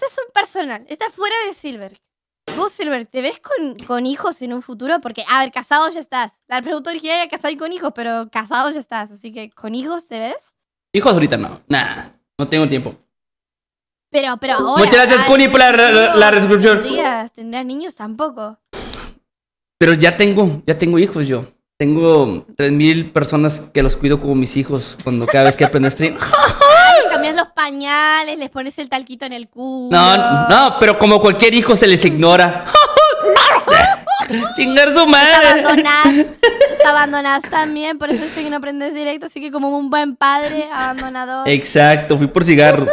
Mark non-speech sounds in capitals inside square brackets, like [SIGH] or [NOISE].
es un personal. Está fuera de Silver. Vos, Silver, ¿te ves con, hijos en un futuro? Porque, a ver, casado ya estás. La pregunta original era casado y con hijos, pero casado ya estás. Así que, ¿con hijos te ves? Hijos ahorita no. Nada. No tengo tiempo. Pero, pero ahora. Muchas gracias, Kuni, ah, por la, la, resolución. ¿Tendrás niños tampoco? Pero ya tengo, ya tengo hijos yo. Tengo 3.000 personas que los cuido como mis hijos cuando cada vez que aprendo stream. [LAUGHS] pañales, les pones el talquito en el culo. No, no, pero como cualquier hijo se les ignora. [LAUGHS] Chingar su madre. Los abandonás, [LAUGHS] los abandonás también, por eso es que no aprendes directo, así que como un buen padre abandonador. Exacto, fui por cigarro.